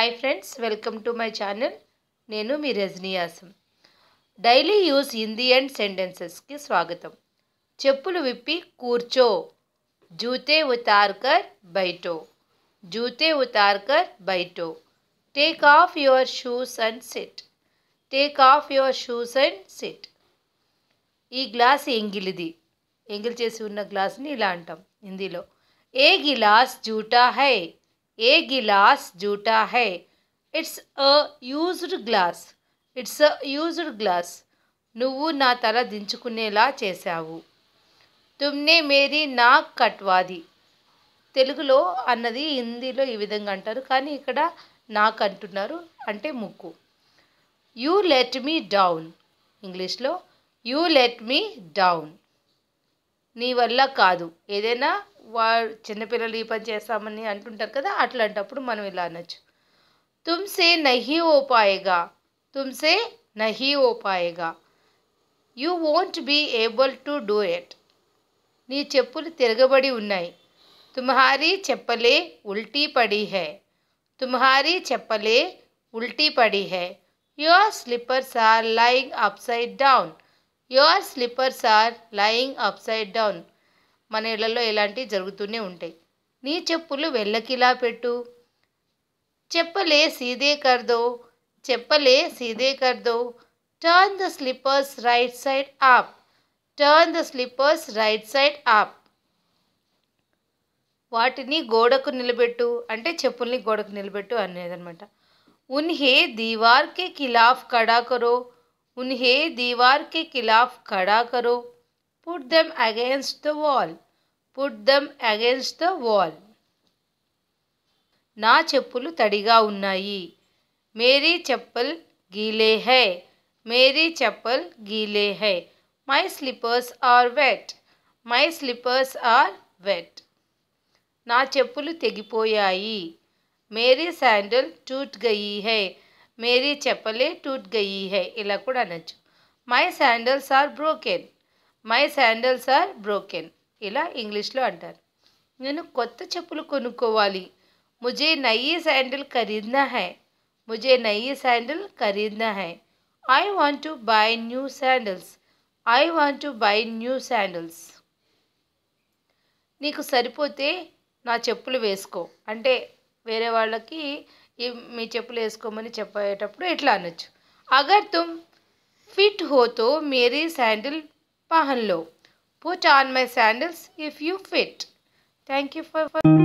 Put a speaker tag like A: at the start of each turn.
A: Hi friends welcome to my channel నేను మీ రజనీయాసం డైలీ యూస్ హిందీ అండ్ సెంటెన్సెస్కి స్వాగతం చెప్పులు విప్పి కూర్చో జూతే ఉతార్కర్ బయటో జూతే ఉతార్కర్ బయటో take off your shoes and sit take off your shoes and sit ఈ గ్లాస్ ఎంగిలిది ఎంగిల్ చేసి ఉన్న గ్లాస్ని ఇలా అంటాం హిందీలో ఏ గిలాస్ జూటా హై ఏ గిలాస్ జూటా హై it's a used glass it's a used glass నువ్వు నా తల దించుకునేలా చేశావు తుమ్నే మేరీ నా కట్వాది తెలుగులో అన్నది హిందీలో ఈ విధంగా అంటారు కానీ ఇక్కడ నాకు అంటున్నారు అంటే ముక్కు యూ లెట్ మీ డౌన్ ఇంగ్లీష్లో యూ లెట్ మీ డౌన్ నీ వల్ల కాదు ఏదైనా चिंल पेसा अंटर कदा अट्लांट मन इला तुमसे नही ओपाएगा तुमसे नही ओपाएगा you won't be able to do it नी चुरगबड़ी उन्ई तुम्हारी चप्पले उल्टी पड़ी है तुम्हारी चप्पले उल्टी पड़ी है your slippers are lying upside down your slippers are lying upside down మన ఇళ్లలో ఇలాంటివి జరుగుతూనే ఉంటాయి నీ చెప్పులు వెళ్ళకిలా పెట్టు చెప్పలే సీదే కర్దో చెప్పలే సీదే కర్దో turn the slippers right side up turn the slippers right side up వాటిని గోడకు నిలబెట్టు అంటే చెప్పుల్ని గోడకు నిలబెట్టు అనేదనమాట ఉన్హే దీవార్కే కిలాఫ్ కడా కరో ఉన్హే दीवार के खिलाफ खड़ा put them against the wall put them against the wall నా చెప్పులు తడిగా ఉన్నాయి మేరీ చెప్పుల్ గీలే హై మేరీ చెప్పుల్ గీలే హై my slippers are wet my slippers are wet నా చెప్పులు తెగిపోయాయి మేరీ శాండల్ టూట్ గయి హై మేరీ చెప్పలే టూట్ గయి హై ఇలా కూడా అనొచ్చు my sandals are broken my sandals are broken ఇలా ఇంగ్లీష్లో అంటారు నేను కొత్త చెప్పులు కొనుక్కోవాలి ముజే నయ్యి శాండిల్ ఖరీదనా హై ముజే నయ్యి శాండిల్ ఖరీదనా హై I want to buy new sandals I want to buy new sandals నీకు సరిపోతే నా చెప్పులు వేసుకో అంటే వేరే వాళ్ళకి మీ చెప్పులు వేసుకోమని చెప్పేటప్పుడు ఎట్లా అనొచ్చు అగర్ తుమ్ ఫిట్ హోతో మేరీ sandal Pahanlo. Put on my sandals if you fit. Thank you for.